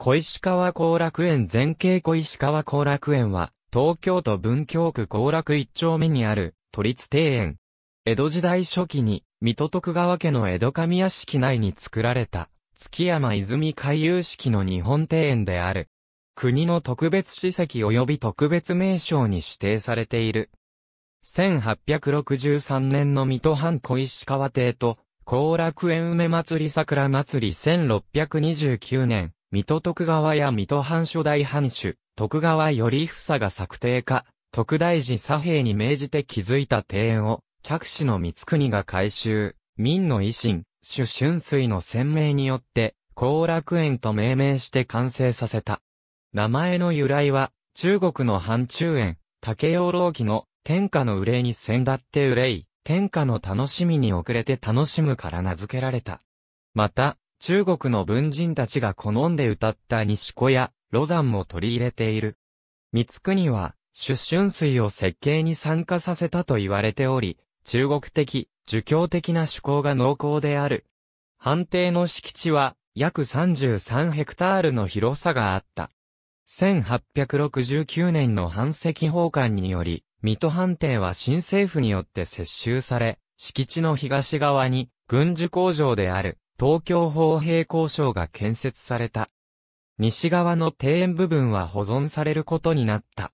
小石川後楽園前景小石川後楽園は、東京都文京区後楽一丁目にある、都立庭園。江戸時代初期に、水戸徳川家の江戸上屋敷内に作られた、月山泉回遊式の日本庭園である。国の特別史跡及び特別名称に指定されている。1863年の水戸藩小石川邸と、後楽園梅祭り桜祭り1629年、水戸徳川や水戸藩初代藩主、徳川頼房が策定化、徳大寺左平に命じて築いた庭園を、着手の光国が改修、民の維新、主春水の鮮明によって、後楽園と命名して完成させた。名前の由来は、中国の藩中園、竹養老記の、天下の憂いに先立って憂い、天下の楽しみに遅れて楽しむから名付けられた。また、中国の文人たちが好んで歌った西小屋、ロザンも取り入れている。三国は、出春水を設計に参加させたと言われており、中国的、儒教的な趣向が濃厚である。判定の敷地は、約33ヘクタールの広さがあった。1869年の反石法官により、水戸判定は新政府によって接収され、敷地の東側に軍需工場である東京法平交渉が建設された。西側の庭園部分は保存されることになった。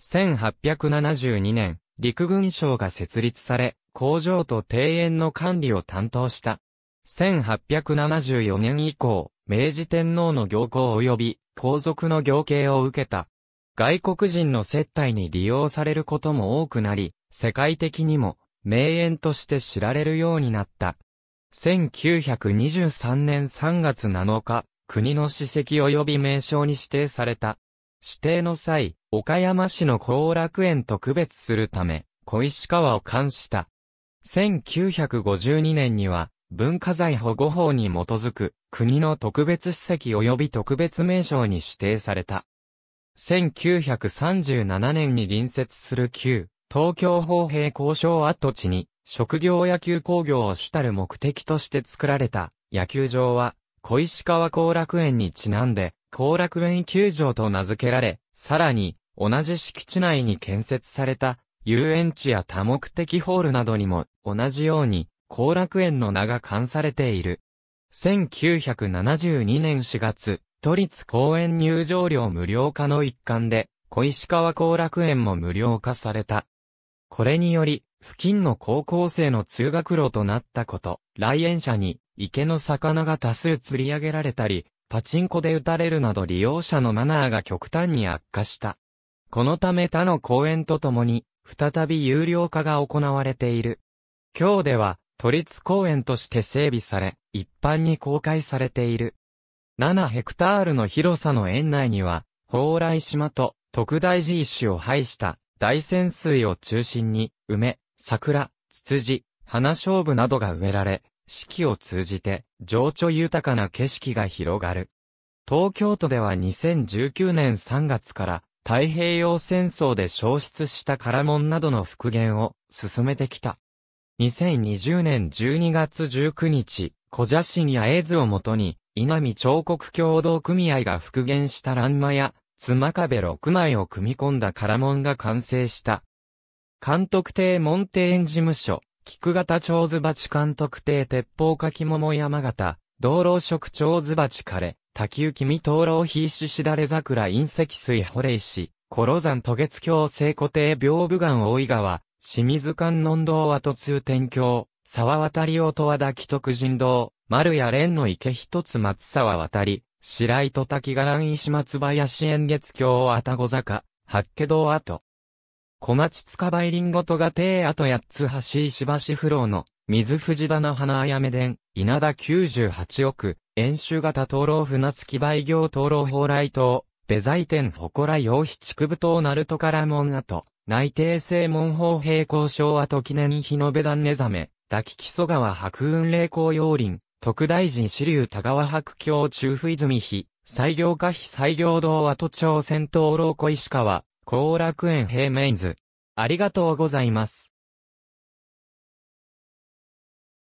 1872年、陸軍省が設立され、工場と庭園の管理を担当した。1874年以降、明治天皇の行幸及び皇族の行刑を受けた。外国人の接待に利用されることも多くなり、世界的にも名園として知られるようになった。1923年3月7日、国の史跡及び名称に指定された。指定の際、岡山市の後楽園と区別するため、小石川を冠した。1952年には、文化財保護法に基づく、国の特別史跡及び特別名称に指定された。1937年に隣接する旧、東京法平交渉跡地に、職業野球工業を主たる目的として作られた野球場は、小石川後楽園にちなんで、後楽園球場と名付けられ、さらに、同じ敷地内に建設された、遊園地や多目的ホールなどにも、同じように、後楽園の名が冠されている。1972年4月、都立公園入場料無料化の一環で、小石川後楽園も無料化された。これにより、付近の高校生の通学路となったこと、来園者に池の魚が多数釣り上げられたり、パチンコで撃たれるなど利用者のマナーが極端に悪化した。このため他の公園とともに、再び有料化が行われている。今日では、都立公園として整備され、一般に公開されている。7ヘクタールの広さの園内には、蓬莱島と特大寺石を排した大泉水を中心に梅、桜、ツツジ、花勝負などが植えられ、四季を通じて情緒豊かな景色が広がる。東京都では2019年3月から太平洋戦争で消失した唐門などの復元を進めてきた。2020年12月19日、小写真や絵図をもとに、稲見彫刻協同組合が復元した欄間や、妻壁6枚を組み込んだ唐門が完成した監督邸門庭園事務所、菊形長ズバチ監督邸鉄砲柿桃山形、道路職長ズバチ枯れ、滝行見灯籠必死しだれ桜隕石水保霊石、コン渡月橋聖古邸屏風岩大井川、清水観音堂跡通天橋、沢渡り音和田既徳人堂、丸や蓮の池一つ松沢渡り、白糸滝伽藍石松林円月橋あたご坂、八家堂跡、小町塚梅林ごとがてあと八つ橋石橋不老の、水藤棚花あやめん、稲田九十八億、円周型灯籠船月売行灯籠蓬莱島、ベ財天店祠洋七区部島鳴門から門跡、内定正門法平行昭跡記念日のべ段目覚め、抱き木曽川白雲霊光用林、特大臣支流田川白京中府泉日、西行家非西行道跡町戦灯老小石川、後楽園平面図。ありがとうございます。